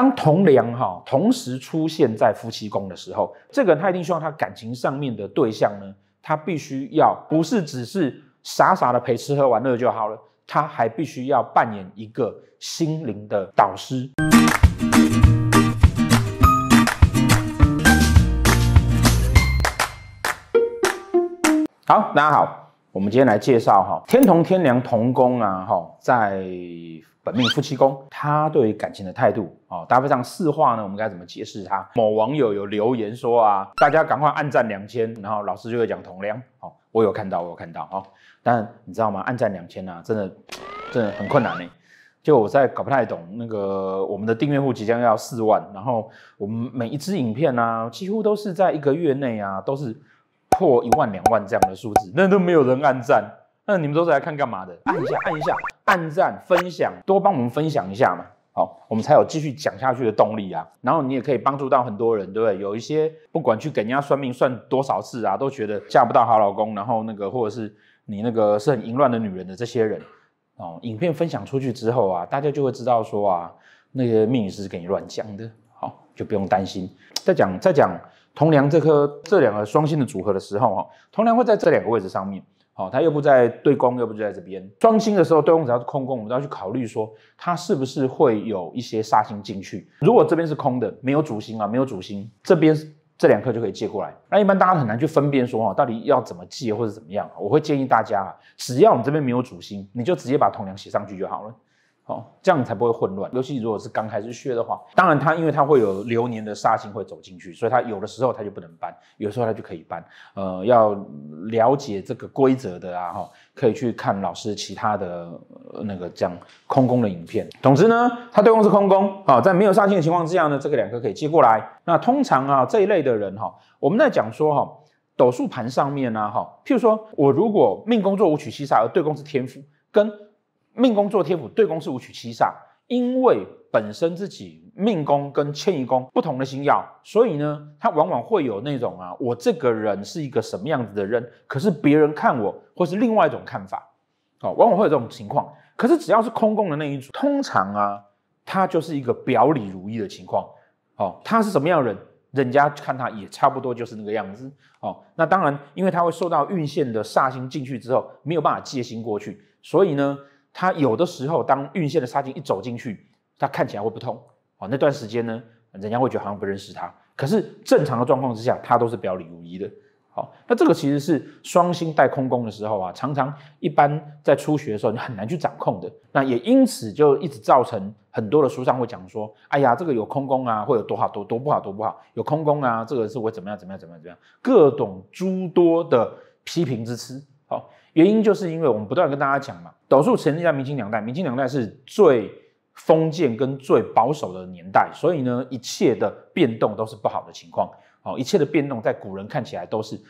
当同梁哈同时出现在夫妻宫的时候，这个人他一定希望他感情上面的对象呢，他必须要不是只是傻傻的陪吃喝玩乐就好了，他还必须要扮演一个心灵的导师。好，大家好，我们今天来介绍哈天同天梁同宫啊，哈在。命夫妻宫，他对于感情的态度哦，搭配上四话呢，我们该怎么解释他？某网友有留言说啊，大家赶快按赞两千，然后老师就会讲同量。哦，我有看到，我有看到哦。但你知道吗？按赞两千啊，真的，真的很困难哎。就我在搞不太懂那个我们的订阅户即将要四万，然后我们每一支影片呢，几乎都是在一个月内啊，都是破一万两万这样的数字，那都没有人按赞，那你们都是来看干嘛的？按一下，按一下。按赞分享，多帮我们分享一下嘛，好，我们才有继续讲下去的动力啊。然后你也可以帮助到很多人，对不对？有一些不管去给人家算命算多少次啊，都觉得嫁不到好老公，然后那个或者是你那个是很淫乱的女人的这些人，哦，影片分享出去之后啊，大家就会知道说啊，那个命理师给你乱讲的，好，就不用担心。再讲再讲，同梁这颗这两个双星的组合的时候哈，同梁会在这两个位置上面。好，他又不在对宫，又不就在这边装星的时候，对宫只要是空宫，我们都要去考虑说，它是不是会有一些杀星进去。如果这边是空的，没有主星啊，没有主星，这边这两颗就可以借过来。那一般大家很难去分辨说，到底要怎么借或者怎么样。我会建议大家啊，只要你这边没有主星，你就直接把同梁写上去就好了。这样才不会混乱。尤其如果是刚开始学的话，当然它因为它会有流年的煞星会走进去，所以它有的时候它就不能搬，有的时候它就可以搬。呃，要了解这个规则的啊，哈，可以去看老师其他的那个讲空宫的影片。总之呢，它对宫是空宫，好，在没有煞星的情况之下呢，这个两个可以接过来。那通常啊，这一类的人哈，我们在讲说哈，斗数盘上面呢，哈，譬如说我如果命宫做五曲西杀，而对宫是天府，跟命宫做贴补，对宫是五取七煞，因为本身自己命宫跟迁移宫不同的星耀，所以呢，它往往会有那种啊，我这个人是一个什么样子的人，可是别人看我或是另外一种看法，哦，往往会有这种情况。可是只要是空宫的那一组，通常啊，它就是一个表里如一的情况，哦，他是什么样的人，人家看他也差不多就是那个样子，哦，那当然，因为他会受到运线的煞星进去之后，没有办法借星过去，所以呢。他有的时候，当运线的沙巾一走进去，他看起来会不痛哦。那段时间呢，人家会觉得好像不认识他。可是正常的状况之下，他都是表里如一的。好，那这个其实是双星带空弓的时候啊，常常一般在初学的时候，你很难去掌控的。那也因此就一直造成很多的书上会讲说，哎呀，这个有空弓啊，会有多好多多不好多不好，有空弓啊，这个是会怎么样怎么样怎么样怎么样，各种诸多的批评之词。好。原因就是因为我们不断跟大家讲嘛，斗数成立在明清两代，明清两代是最封建跟最保守的年代，所以呢，一切的变动都是不好的情况。好，一切的变动在古人看起来都是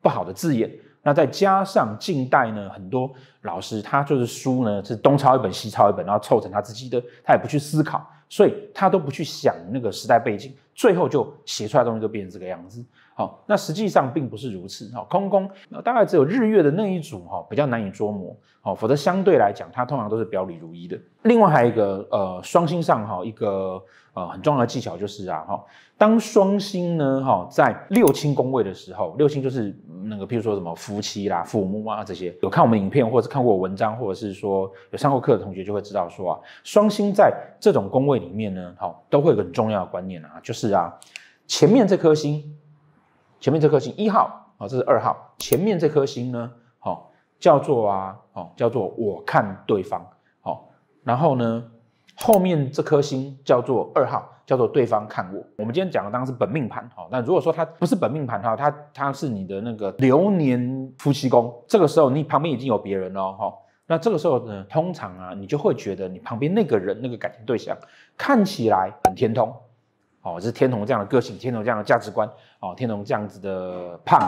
不好的字眼。那再加上近代呢，很多老师他就是书呢是东抄一本西抄一本，然后凑成他自己的，他也不去思考，所以他都不去想那个时代背景，最后就写出来东西就变成这个样子。好，那实际上并不是如此。好，空宫那大概只有日月的那一组哈比较难以捉摸。好，否则相对来讲，它通常都是表里如一的。另外还有一个呃双星上哈一个呃很重要的技巧就是啊哈，当双星呢哈在六亲宫位的时候，六亲就是那个譬如说什么夫妻啦、父母啊这些，有看我们影片或者看过文章或者是说有上过课的同学就会知道说啊，双星在这种宫位里面呢，好都会很重要的观念啊，就是啊前面这颗星。前面这颗星一号啊，这是二号。前面这颗星呢，好叫做啊，哦叫做我看对方。好，然后呢，后面这颗星叫做二号，叫做对方看我。我们今天讲的当然是本命盘。好，那如果说它不是本命盘哈，它它是你的那个流年夫妻宫。这个时候你旁边已经有别人了哈，那这个时候呢，通常啊，你就会觉得你旁边那个人那个感情对象看起来很天通。哦，是天同这样的个性，天同这样的价值观，哦，天同这样子的胖，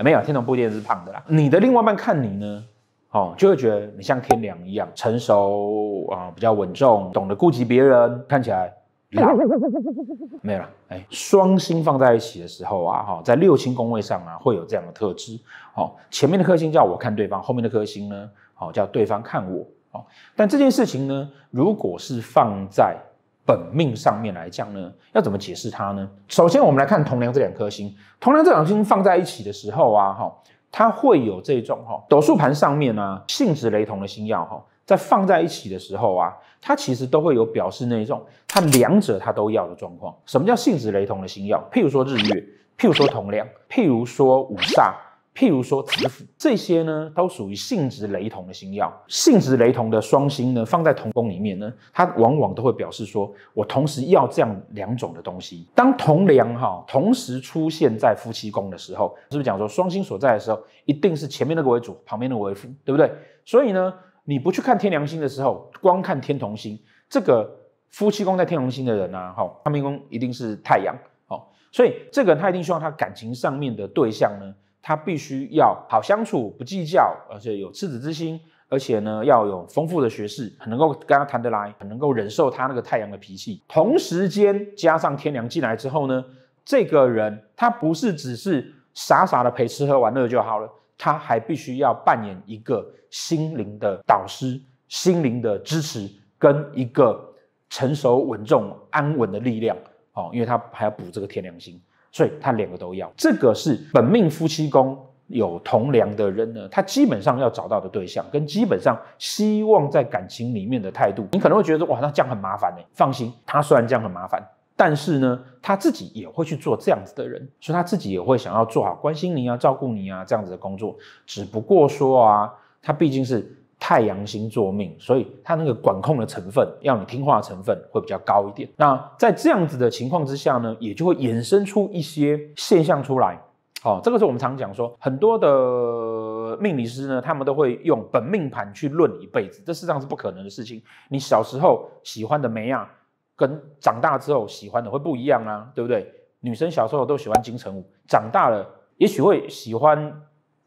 没有，天同不一定是胖的啦。你的另外半看你呢，哦，就会觉得你像天良一样成熟啊，比较稳重，懂得顾及别人，看起来，没有了。哎，双星放在一起的时候啊，哈，在六星宫位上啊，会有这样的特质。哦，前面的颗星叫我看对方，后面的颗星呢，哦，叫对方看我。哦，但这件事情呢，如果是放在。本命上面来讲呢，要怎么解释它呢？首先，我们来看同梁这两颗星，同梁这两颗星放在一起的时候啊，哈，它会有这种哈斗数盘上面呢性质雷同的星耀哈，在放在一起的时候啊，它其实都会有表示那一种它两者它都要的状况。什么叫性质雷同的星耀？譬如说日月，譬如说同梁，譬如说五煞。譬如说子府，这些呢，都属于性质雷同的星耀。性质雷同的双星呢，放在同宫里面呢，它往往都会表示说，我同时要这样两种的东西。当同梁哈同时出现在夫妻宫的时候，是不是讲说双星所在的时候，一定是前面那个为主，旁边的为辅，对不对？所以呢，你不去看天梁星的时候，光看天同星，这个夫妻宫在天同星的人啊，哈，他命宫一定是太阳，好，所以这个他一定希望他感情上面的对象呢。他必须要好相处，不计较，而且有赤子之心，而且呢，要有丰富的学识，很能够跟他谈得来，很能够忍受他那个太阳的脾气。同时间加上天良进来之后呢，这个人他不是只是傻傻的陪吃喝玩乐就好了，他还必须要扮演一个心灵的导师、心灵的支持跟一个成熟稳重安稳的力量。哦，因为他还要补这个天良星。所以他两个都要，这个是本命夫妻宫有同梁的人呢，他基本上要找到的对象跟基本上希望在感情里面的态度，你可能会觉得哇，那这样很麻烦呢。放心，他虽然这样很麻烦，但是呢，他自己也会去做这样子的人，所以他自己也会想要做好关心你啊、照顾你啊这样子的工作，只不过说啊，他毕竟是。太阳星座命，所以它那个管控的成分，要你听话成分会比较高一点。那在这样子的情况之下呢，也就会衍生出一些现象出来。哦，这个是候我们常讲说，很多的命理师呢，他们都会用本命盘去论一辈子，这事实上是不可能的事情。你小时候喜欢的梅亚，跟长大之后喜欢的会不一样啊，对不对？女生小时候都喜欢金城武，长大了也许会喜欢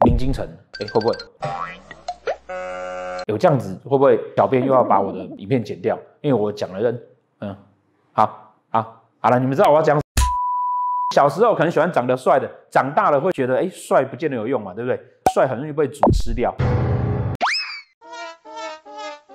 林金城，哎，会不会？有这样子，会不会小编又要把我的影片剪掉？因为我讲了，嗯，好好，好了，你们知道我要讲。小时候可能喜欢长得帅的，长大了会觉得，哎，帅不见得有用嘛，对不对？帅很容易被主吃掉。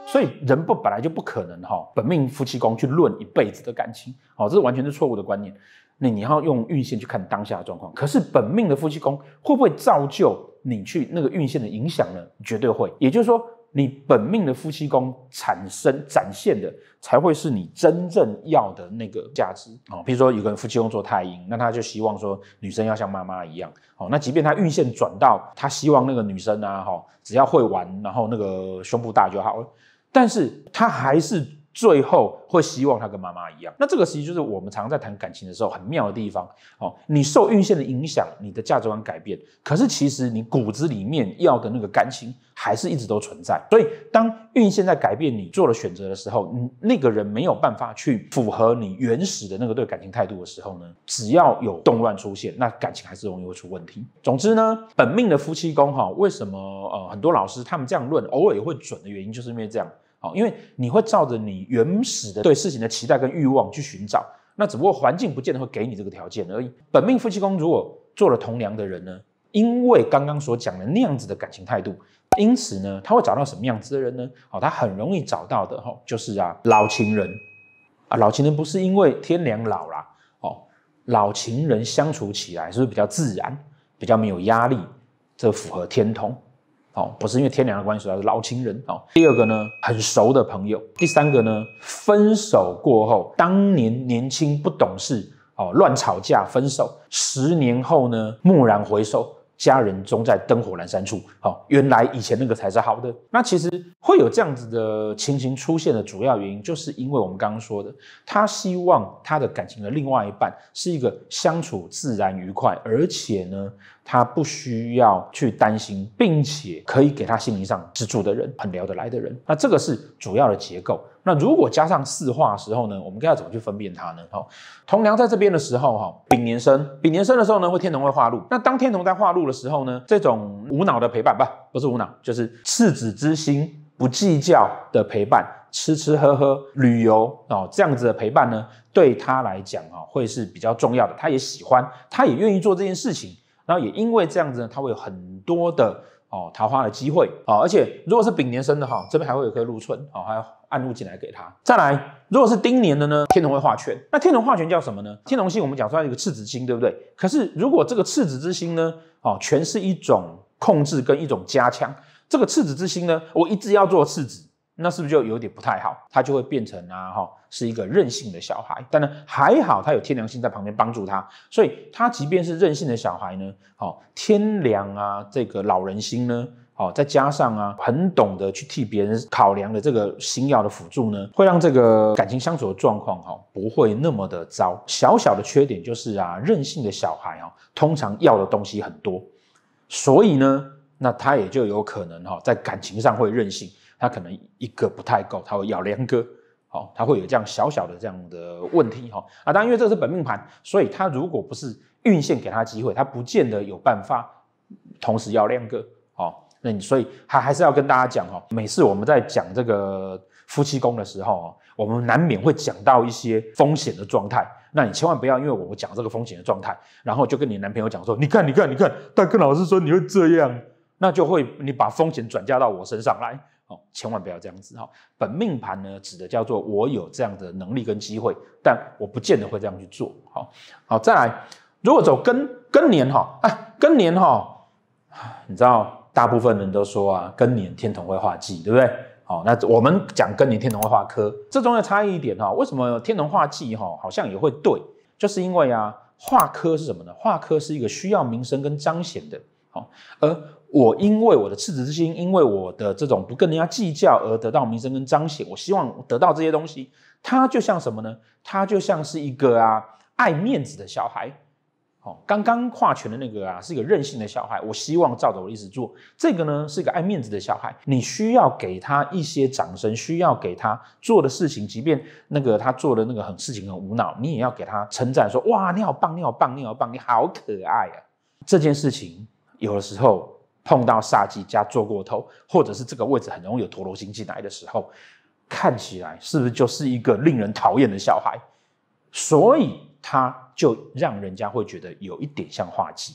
所以人不本来就不可能哈，本命夫妻宫去论一辈子的感情，好，这是完全是错误的观念。那你要用运线去看当下的状况。可是本命的夫妻宫会不会造就你去那个运线的影响呢？绝对会。也就是说。你本命的夫妻宫产生展现的，才会是你真正要的那个价值啊。比如说，有个人夫妻宫做太阴，那他就希望说女生要像妈妈一样，哦，那即便他运线转到他希望那个女生啊，哈，只要会玩，然后那个胸部大就好了，但是他还是。最后会希望他跟妈妈一样，那这个实际就是我们常在谈感情的时候很妙的地方哦。你受孕线的影响，你的价值观改变，可是其实你骨子里面要的那个感心还是一直都存在。所以当孕线在改变你做了选择的时候，你那个人没有办法去符合你原始的那个对感情态度的时候呢，只要有动乱出现，那感情还是容易会出问题。总之呢，本命的夫妻宫哈，为什么呃很多老师他们这样论偶尔也会准的原因，就是因为这样。好，因为你会照着你原始的对事情的期待跟欲望去寻找，那只不过环境不见得会给你这个条件而已。本命夫妻宫如果做了同梁的人呢？因为刚刚所讲的那样子的感情态度，因此呢，他会找到什么样子的人呢？好，他很容易找到的哈，就是啊老情人啊老情人不是因为天凉老了哦，老情人相处起来是不是比较自然，比较没有压力？这符合天同。哦，不是因为天凉的关系，而是老情人。哦，第二个呢，很熟的朋友；第三个呢，分手过后，当年年轻不懂事，哦，乱吵架分手，十年后呢，蓦然回首，家人终在灯火阑珊处。哦，原来以前那个才是好的。那其实会有这样子的情形出现的主要原因，就是因为我们刚刚说的，他希望他的感情的另外一半是一个相处自然愉快，而且呢。他不需要去担心，并且可以给他心灵上支柱的人，很聊得来的人。那这个是主要的结构。那如果加上四化的时候呢，我们该要怎么去分辨它呢？哈，同梁在这边的时候，哈，丙年生，丙年生的时候呢，会天同会化禄。那当天同在化禄的时候呢，这种无脑的陪伴吧，不是无脑，就是赤子之心、不计较的陪伴，吃吃喝喝、旅游啊这样子的陪伴呢，对他来讲啊，会是比较重要的。他也喜欢，他也愿意做这件事情。然后也因为这样子呢，他会有很多的哦桃花的机会啊，而且如果是丙年生的哈，这边还会有颗入春啊，还要暗路进来给他。再来，如果是丁年的呢，天龙会化权。那天龙化权叫什么呢？天龙星我们讲出来一个赤子星，对不对？可是如果这个赤子之星呢，哦，全是一种控制跟一种加强，这个赤子之星呢，我一直要做赤子。那是不是就有点不太好？他就会变成啊哈，是一个任性的小孩。但呢，还好他有天良心在旁边帮助他，所以他即便是任性的小孩呢，哦，天良啊，这个老人心呢，哦，再加上啊，很懂得去替别人考量的这个星耀的辅助呢，会让这个感情相处的状况哈不会那么的糟。小小的缺点就是啊，任性的小孩哦，通常要的东西很多，所以呢，那他也就有可能哈，在感情上会任性。他可能一个不太够，他会要两个，好，他会有这样小小的这样的问题，哈啊，当然因为这是本命盘，所以他如果不是运线给他机会，他不见得有办法同时要两个，好，那所以还还是要跟大家讲，哈，每次我们在讲这个夫妻宫的时候，我们难免会讲到一些风险的状态，那你千万不要因为我们讲这个风险的状态，然后就跟你男朋友讲说，你看你看你看，但跟老师说你会这样，那就会你把风险转嫁到我身上来。哦，千万不要这样子哈！本命盘呢，指的叫做我有这样的能力跟机会，但我不见得会这样去做。好，好，再来，如果走更更年哈，啊，更年哈，你知道大部分人都说啊，更年天同会化忌，对不对？好，那我们讲更年天同会化科，这中间差异一点哈，为什么天同化忌哈好像也会对？就是因为啊，化科是什么呢？化科是一个需要名声跟彰显的，好，而。我因为我的赤子之心，因为我的这种不跟人家计较而得到名声跟彰显，我希望得到这些东西。他就像什么呢？他就像是一个啊爱面子的小孩。哦，刚刚划拳的那个啊是一个任性的小孩。我希望照着我的意思做。这个呢是一个爱面子的小孩，你需要给他一些掌声，需要给他做的事情，即便那个他做的那个很事情很无脑，你也要给他称赞，说哇你好棒，你好棒，你好棒，你好可爱啊！这件事情有的时候。碰到煞忌加做过头，或者是这个位置很容易有陀螺星进来的时候，看起来是不是就是一个令人讨厌的小孩？所以他就让人家会觉得有一点像画技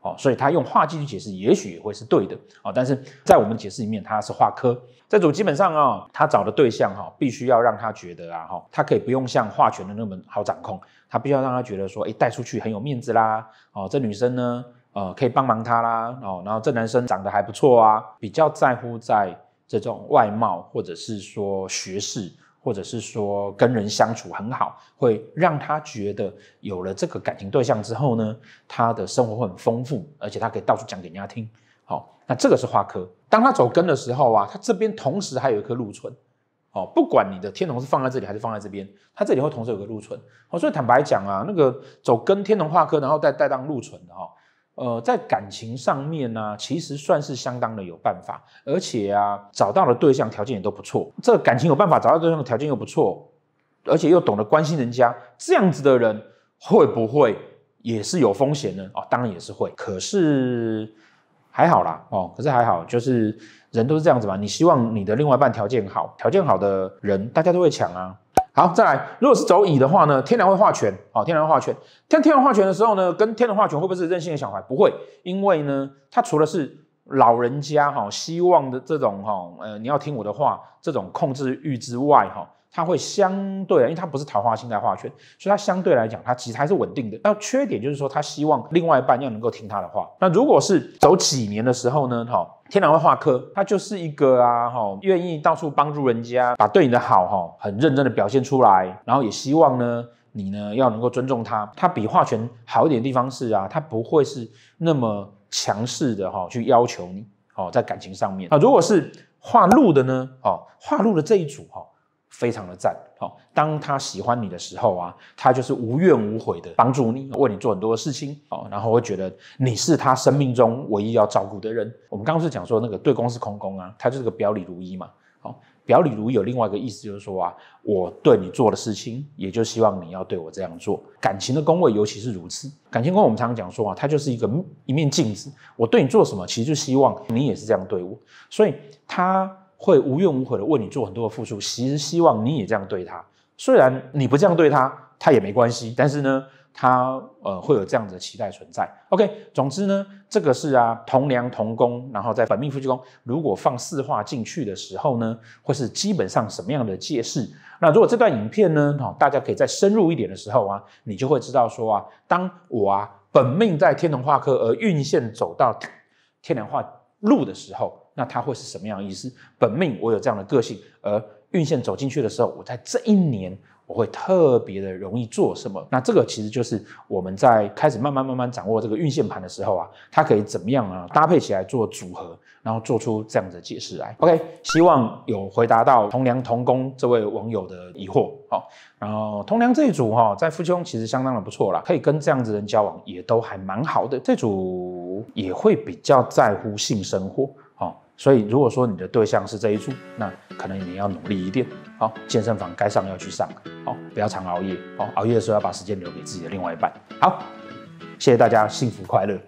哦，所以他用画技去解释，也许也会是对的哦。但是在我们解释里面，他是画科这组基本上啊，他找的对象哈，必须要让他觉得啊哈，他可以不用像画权的那么好掌控，他必须要让他觉得说，哎，带出去很有面子啦哦，这女生呢。呃，可以帮忙他啦，哦，然后这男生长得还不错啊，比较在乎在这种外貌，或者是说学识，或者是说跟人相处很好，会让他觉得有了这个感情对象之后呢，他的生活很丰富，而且他可以到处讲给人家听。好，那这个是化科，当他走根的时候啊，他这边同时还有一颗禄存，哦，不管你的天龙是放在这里还是放在这边，他这里会同时有个禄存。哦，所以坦白讲啊，那个走根天龙化科，然后带带当禄存的哈。呃，在感情上面呢，其实算是相当的有办法，而且啊，找到的对象条件也都不错。这感情有办法，找到对象的条件又不错，而且又懂得关心人家，这样子的人会不会也是有风险呢？哦，当然也是会。可是还好啦，哦，可是还好，就是人都是这样子嘛。你希望你的另外一半条件好，条件好的人大家都会抢啊。好，再来，如果是走乙的话呢，天梁会画拳好，天梁画拳，天天梁画拳的时候呢，跟天梁画拳会不会是任性的小孩？不会，因为呢，他除了是老人家哈希望的这种哈，呃，你要听我的话这种控制欲之外哈。他会相对，因为他不是桃花星在画圈，所以他相对来讲，他其实还是稳定的。那缺点就是说，他希望另外一半要能够听他的话。那如果是走几年的时候呢？哈，天然会化科，他就是一个啊，哈，愿意到处帮助人家，把对你的好哈，很认真的表现出来，然后也希望呢，你呢要能够尊重他。他比画圈好一点的地方是啊，他不会是那么强势的哈，去要求你。哦，在感情上面啊，如果是画路的呢？哦，画路的这一组哈。非常的赞，好，当他喜欢你的时候啊，他就是无怨无悔的帮助你，为你做很多的事情，哦，然后会觉得你是他生命中唯一要照顾的人。我们刚刚是讲说那个对公是空公啊，他就是个表里如一嘛，好，表里如一有另外一个意思就是说啊，我对你做的事情，也就希望你要对我这样做。感情的宫位尤其是如此，感情宫我们常常讲说啊，它就是一个一面镜子，我对你做什么，其实希望你也是这样对我，所以他。会无怨无悔的为你做很多的付出，其实希望你也这样对他。虽然你不这样对他，他也没关系。但是呢，他呃会有这样的期待存在。OK，总之呢，这个是啊同梁同工，然后在本命夫妻宫，如果放四化进去的时候呢，会是基本上什么样的借势？那如果这段影片呢，哈，大家可以再深入一点的时候啊，你就会知道说啊，当我啊本命在天同化科而运线走到天同化禄的时候。那它会是什么样的意思？本命我有这样的个性，而运线走进去的时候，我在这一年我会特别的容易做什么？那这个其实就是我们在开始慢慢慢慢掌握这个运线盘的时候啊，它可以怎么样啊搭配起来做组合，然后做出这样的解释来。OK，希望有回答到同梁同工这位网友的疑惑。好，然后同梁这一组哈，在夫妻宫其实相当的不错啦，可以跟这样子人交往，也都还蛮好的。这组也会比较在乎性生活。所以，如果说你的对象是这一组，那可能你要努力一点。好，健身房该上要去上。好，不要常熬夜。好，熬夜的时候要把时间留给自己的另外一半。好，谢谢大家，幸福快乐。